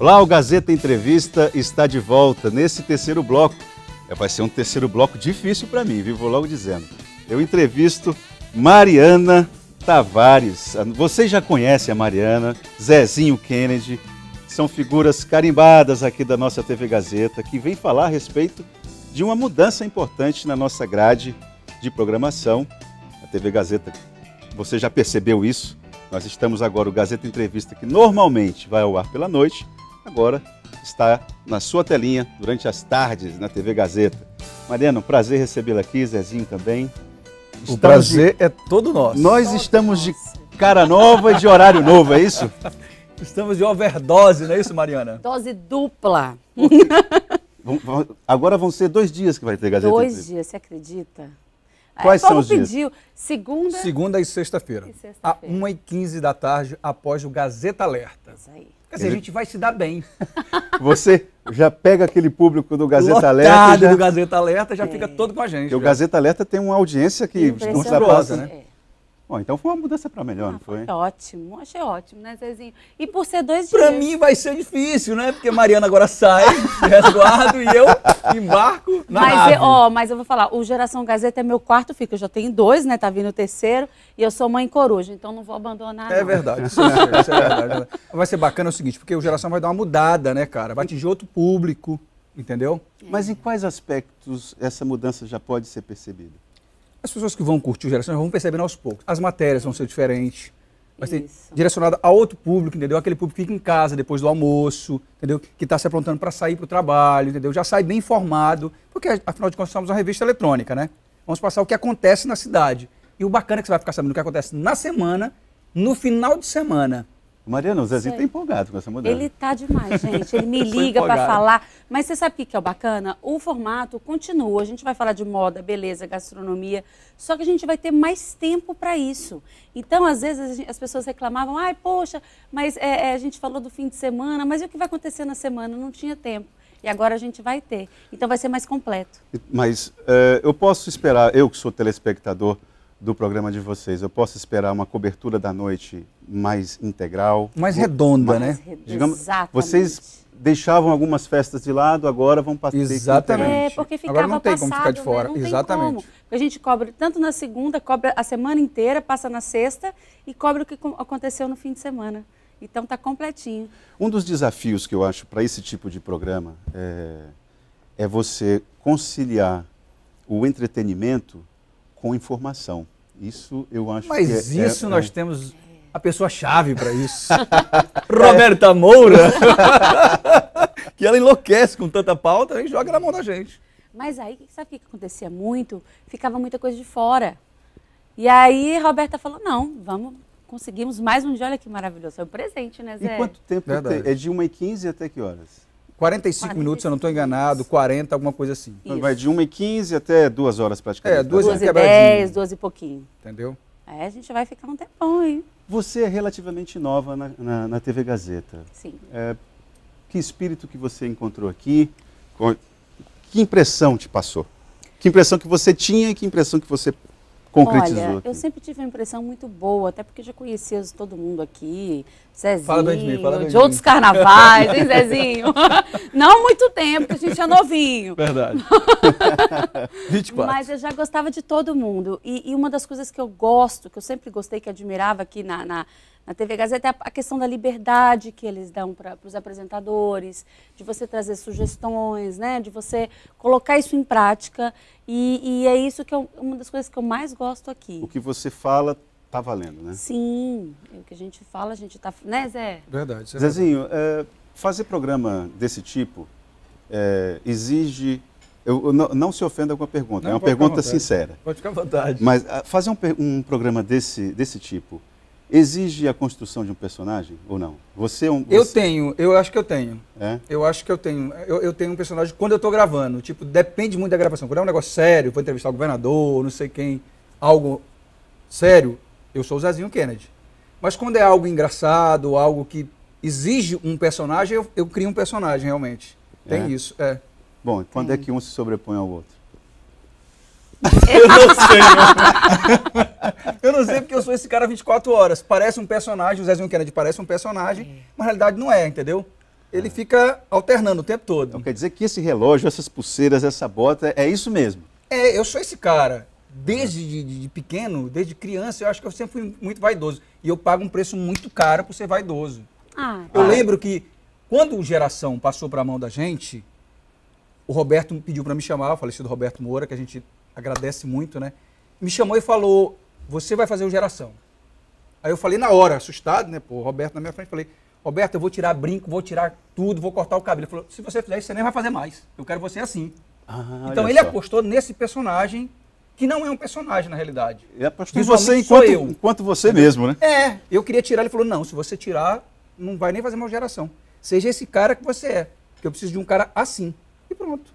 Olá, o Gazeta Entrevista está de volta nesse terceiro bloco. É, vai ser um terceiro bloco difícil para mim, viu? Vou logo dizendo. Eu entrevisto Mariana Tavares. Ah, Vocês já conhecem a Mariana, Zezinho Kennedy, são figuras carimbadas aqui da nossa TV Gazeta, que vem falar a respeito de uma mudança importante na nossa grade de programação. A TV Gazeta, você já percebeu isso? Nós estamos agora, o Gazeta Entrevista, que normalmente vai ao ar pela noite, agora está na sua telinha durante as tardes na TV Gazeta. Mariana, um prazer recebê-la aqui, Zezinho também. Estamos o prazer de... é todo nosso. Nós todo estamos nosso. de cara nova e de horário novo, é isso? Estamos de overdose, não é isso, Mariana? Dose dupla. Agora vão ser dois dias que vai ter Gazeta. Dois dias, você acredita? É, Quais Paulo são os pediu. dias? Segunda... Segunda e sexta-feira. Sexta a 1h15 da tarde, após o Gazeta Alerta. Isso aí. Quer dizer, a gente vai se dar bem. Você já pega aquele público do Gazeta Lotado Alerta. Já... do Gazeta Alerta, já é. fica todo com a gente. o Gazeta Alerta tem uma audiência que não ultrapassa, né? É. Bom, então foi uma mudança para melhor, ah, não foi? Foi ótimo, achei ótimo, né, Zezinho? E por ser dois dias. Para mim vai ser difícil, né? Porque Mariana agora sai, resguardo e eu embarco na mas Eu, ó, mas eu vou falar, o Geração Gazeta é meu quarto fica, eu já tenho dois, né? Tá vindo o terceiro e eu sou mãe coruja, então não vou abandonar. É não. verdade, isso, é, isso é, é verdade. Vai ser bacana o seguinte, porque o Geração vai dar uma mudada, né, cara? Vai atingir outro público, entendeu? É. Mas em quais aspectos essa mudança já pode ser percebida? As pessoas que vão curtir o geração vão percebendo aos poucos. As matérias vão ser diferentes, vai ser direcionada a outro público, entendeu? Aquele público que fica em casa depois do almoço, entendeu? Que está se aprontando para sair para o trabalho, entendeu? Já sai bem informado, porque afinal de contas somos uma revista eletrônica, né? Vamos passar o que acontece na cidade. E o bacana é que você vai ficar sabendo o que acontece na semana, no final de semana. Mariana, o Zezinho está empolgado com essa mudança. Ele está demais, gente. Ele me liga para falar. Mas você sabe o que é o bacana? O formato continua. A gente vai falar de moda, beleza, gastronomia, só que a gente vai ter mais tempo para isso. Então, às vezes, as pessoas reclamavam, ai, poxa, mas é, é, a gente falou do fim de semana, mas e o que vai acontecer na semana? Não tinha tempo. E agora a gente vai ter. Então vai ser mais completo. Mas é, eu posso esperar, eu que sou telespectador, do programa de vocês. Eu posso esperar uma cobertura da noite mais integral, mais redonda, né? mais, né? Digamos, Exatamente. vocês deixavam algumas festas de lado, agora vão passar. Exatamente. É, porque ficava agora não tem passado, como ficar de né? fora. Né? Exatamente. A gente cobra tanto na segunda, cobra a semana inteira, passa na sexta e cobra o que aconteceu no fim de semana. Então está completinho. Um dos desafios que eu acho para esse tipo de programa é, é você conciliar o entretenimento com informação. Isso eu acho Mas que é, isso é, nós temos a pessoa-chave para isso. Roberta Moura, que ela enlouquece com tanta pauta e joga na mão da gente. Mas aí, sabe o que acontecia muito? Ficava muita coisa de fora. E aí, Roberta falou: não, vamos, conseguimos mais um dia. Olha que maravilhoso. É um presente, né, Zé? E quanto tempo tem? É de 1h15 até que horas? 45, 45 minutos, se eu não estou enganado, 40, alguma coisa assim. Isso. Então vai de 1h15 até 2 horas praticamente. É, 2 h 10, 2 e pouquinho. Entendeu? É, a gente vai ficar um tempão, hein? Você é relativamente nova na, na, na TV Gazeta. Sim. É, que espírito que você encontrou aqui? Que impressão te passou? Que impressão que você tinha e que impressão que você concretizou? Olha, aqui? eu sempre tive uma impressão muito boa, até porque já conhecia todo mundo aqui, Zezinho, mim, fala bem de outros carnavais, hein, Zezinho? Não muito tempo, porque a gente é novinho. Verdade. 24. Mas eu já gostava de todo mundo. E, e, uma das coisas que eu gosto, que eu sempre gostei, que admirava aqui na, na na TV Gazeta, a questão da liberdade que eles dão para os apresentadores, de você trazer sugestões, né, de você colocar isso em prática. E, e é isso que é uma das coisas que eu mais gosto aqui. O que você fala tá valendo, né? Sim, é o que a gente fala, a gente tá. Né, Zé? Verdade. É Zezinho, é, fazer programa desse tipo é, exige. Eu, eu não, não, se ofenda com a pergunta, não, é uma pergunta sincera. Pode ficar à vontade. Mas a, ah, fazer um, um programa desse, desse tipo exige a construção de um personagem ou não? Você, é um, você... Eu tenho, eu acho que eu tenho. É? Eu acho que eu tenho. Eu, eu tenho um personagem quando eu estou gravando. Tipo, depende muito da gravação. Quando é um negócio sério, vou entrevistar o governador, não sei quem, algo sério, eu sou o Zezinho Kennedy. Mas quando é algo engraçado, algo que exige um personagem, eu, eu crio um personagem realmente. Tem é? isso, é. Bom, quando é que um se sobrepõe ao outro? Eu não sei. eu não sei porque eu sou esse cara 24 horas. Parece um personagem, o Zezinho Kennedy parece um personagem, mas na realidade não é, entendeu? Ele é. fica alternando o tempo todo. Então quer dizer que esse relógio, essas pulseiras, essa bota, é isso mesmo? É, eu sou esse cara. Desde de, de pequeno, desde criança, eu acho que eu sempre fui muito vaidoso. E eu pago um preço muito caro por ser vaidoso. Ah, eu ah. lembro que quando o Geração passou para a mão da gente, o Roberto pediu para me chamar, o falecido Roberto Moura, que a gente agradece muito, né? Me chamou e falou: Você vai fazer o geração. Aí eu falei na hora, assustado, né? Pô, Roberto na minha frente, falei: Roberto, eu vou tirar brinco, vou tirar tudo, vou cortar o cabelo. Ele falou: Se você fizer isso, você nem vai fazer mais. Eu quero você assim. Ah, então ele só. apostou nesse personagem que não é um personagem na realidade. É apostou em você enquanto, eu. enquanto você Entendeu? mesmo, né? É, eu queria tirar, ele falou: Não, se você tirar, não vai nem fazer mais geração. Seja esse cara que você é, que eu preciso de um cara assim. E pronto.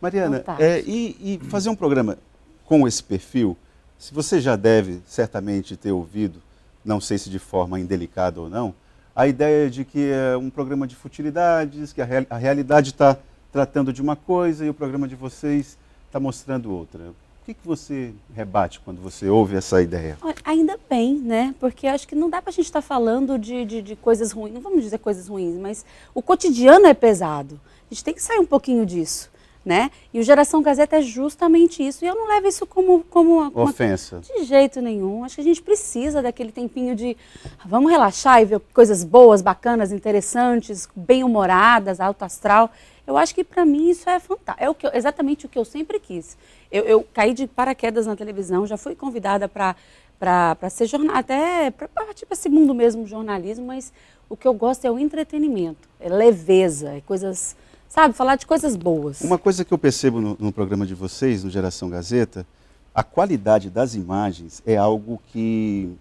Mariana, então tá. é, e, e fazer um programa com esse perfil, se você já deve certamente ter ouvido, não sei se de forma indelicada ou não, a ideia de que é um programa de futilidades, que a, real, a realidade está tratando de uma coisa e o programa de vocês está mostrando outra. O que, que você rebate quando você ouve essa ideia? Olha, ainda bem, né? Porque acho que não dá para a gente estar tá falando de, de, de, coisas ruins, não vamos dizer coisas ruins, mas o cotidiano é pesado. A gente tem que sair um pouquinho disso né? E o Geração Gazeta é justamente isso. E eu não levo isso como, como uma, ofensa. Uma... De jeito nenhum. Acho que a gente precisa daquele tempinho de ah, vamos relaxar e ver coisas boas, bacanas, interessantes, bem-humoradas, alto astral. Eu acho que para mim isso é fantástico. É o que eu, exatamente o que eu sempre quis. Eu, eu caí de paraquedas na televisão, já fui convidada para para ser jornal, até para partir para tipo, esse mundo mesmo jornalismo, mas o que eu gosto é o entretenimento, é leveza, é coisas sabe, falar de coisas boas. Uma coisa que eu percebo no, no programa de vocês, no Geração Gazeta, a qualidade das imagens é algo que,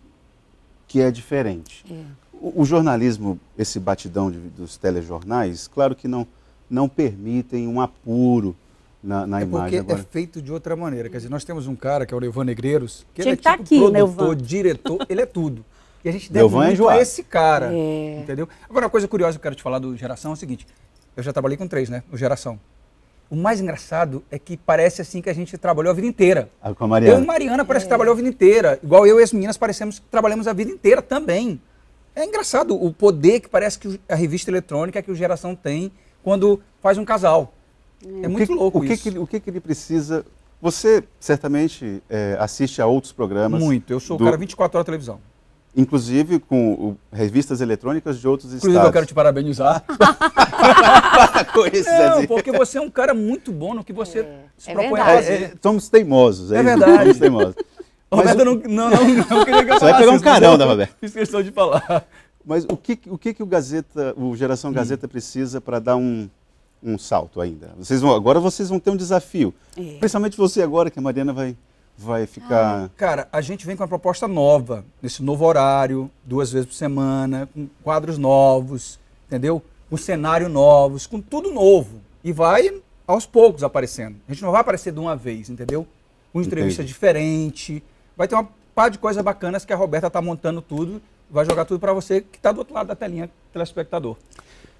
que é diferente. É. O, o, jornalismo, esse batidão de, dos telejornais, claro que não, não permitem um apuro na, na é imagem. Porque é agora. é feito de outra maneira. Quer dizer, nós temos um cara que é o Levan Negreiros, que ele é tá tipo aqui, produtor, Levan. diretor, ele é tudo. E a gente deve enjoar é muito é a esse cara, é. entendeu? Agora, uma coisa curiosa que eu quero te falar do Geração é o seguinte, eu já trabalhei com três, né? O Geração. O mais engraçado é que parece assim que a gente trabalhou a vida inteira. Ah, com a Mariana. Eu e Mariana parece que trabalhou a vida inteira. Igual eu e as meninas parecemos que trabalhamos a vida inteira também. É engraçado o poder que parece que a revista eletrônica que o Geração tem quando faz um casal. É, é muito que, louco o que isso. Que, o que, que ele precisa... Você certamente é, assiste a outros programas... Muito. Eu sou do... o cara 24 horas de televisão inclusive com o, revistas eletrônicas de outros inclusive, estados. Inclusive, eu quero te parabenizar. com isso, Não, porque você é um cara muito bom no que você é. se é propõe é a fazer. É, somos teimosos. É, é verdade. Somos teimosos. Roberto, o... não, não, não, não queria que eu falasse. Você vai é pegar um carão, da Roberto? Fiz questão de falar. Mas o que o, que que o Gazeta, o Geração hum. Gazeta hum. precisa para dar um, um salto ainda? Vocês vão, agora vocês vão ter um desafio. É. Principalmente você agora, que a Mariana vai vai ficar. Cara, a gente vem com uma proposta nova, nesse novo horário, duas vezes por semana, com quadros novos, entendeu? Com cenário novos, com tudo novo. E vai aos poucos aparecendo. A gente não vai aparecer de uma vez, entendeu? Uma entrevista Entendi. diferente. Vai ter uma par de coisas bacanas que a Roberta tá montando tudo, vai jogar tudo para você que tá do outro lado da telinha, telespectador.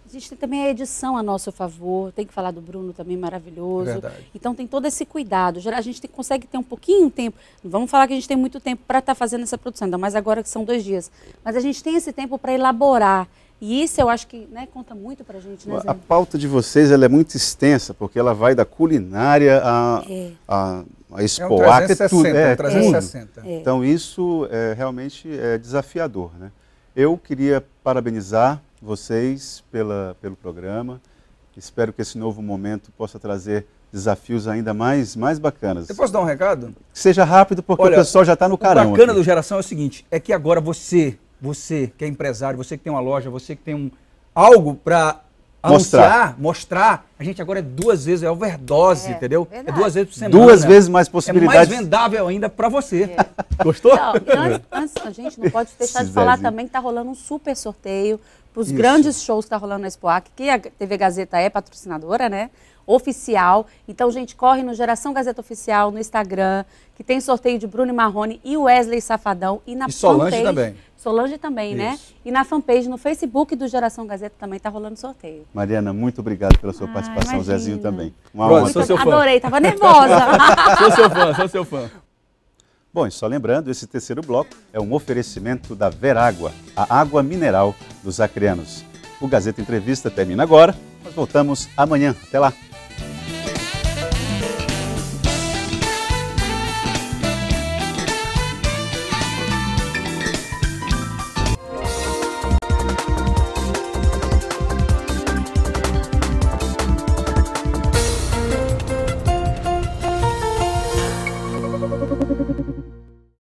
Existe também a edição a nosso favor, tem que falar do Bruno também, maravilhoso. Verdade. Então tem todo esse cuidado. A gente tem, consegue ter um pouquinho de tempo, vamos falar que a gente tem muito tempo para estar tá fazendo essa produção, ainda mais agora que são dois dias. Mas a gente tem esse tempo para elaborar. E isso eu acho que né, conta muito para a gente. Né, a pauta de vocês ela é muito extensa, porque ela vai da culinária à é. a, a expoar, é um 360, tudo. É, 360. É. Então isso é, realmente é desafiador. Né? Eu queria parabenizar vocês pela, pelo programa. Espero que esse novo momento possa trazer desafios ainda mais, mais bacanas. Eu posso dar um recado? Que seja rápido, porque Olha, o pessoal já está no caramba. O bacana aqui. do Geração é o seguinte, é que agora você, você que é empresário, você que tem uma loja, você que tem um algo para anunciar, mostrar, a gente agora é duas vezes, é overdose, é, entendeu? É verdade. É duas vezes por semana. Duas né? vezes mais possibilidades. É mais vendável ainda para você. É. Gostou? Não, antes, a gente não pode deixar de falar também que está rolando um super sorteio para os grandes shows que está rolando na Expoac, que a TV Gazeta é patrocinadora, né? Oficial. Então, gente, corre no Geração Gazeta Oficial, no Instagram, que tem sorteio de Bruno Marrone e Wesley Safadão. E na e Solange fanpage, também. Solange também, né? Isso. né? E na fanpage, no Facebook do Geração Gazeta também está rolando sorteio. Mariana, muito obrigado pela sua ah, participação, imagina. Zezinho também. Uma Pronto, honra. Sou seu fã. Adorei, tava nervosa. sou seu fã, sou seu fã. Bom, e só lembrando, esse terceiro bloco é um oferecimento da Verágua, a água mineral dos acreanos. O Gazeta Entrevista termina agora, nós voltamos amanhã. Até lá!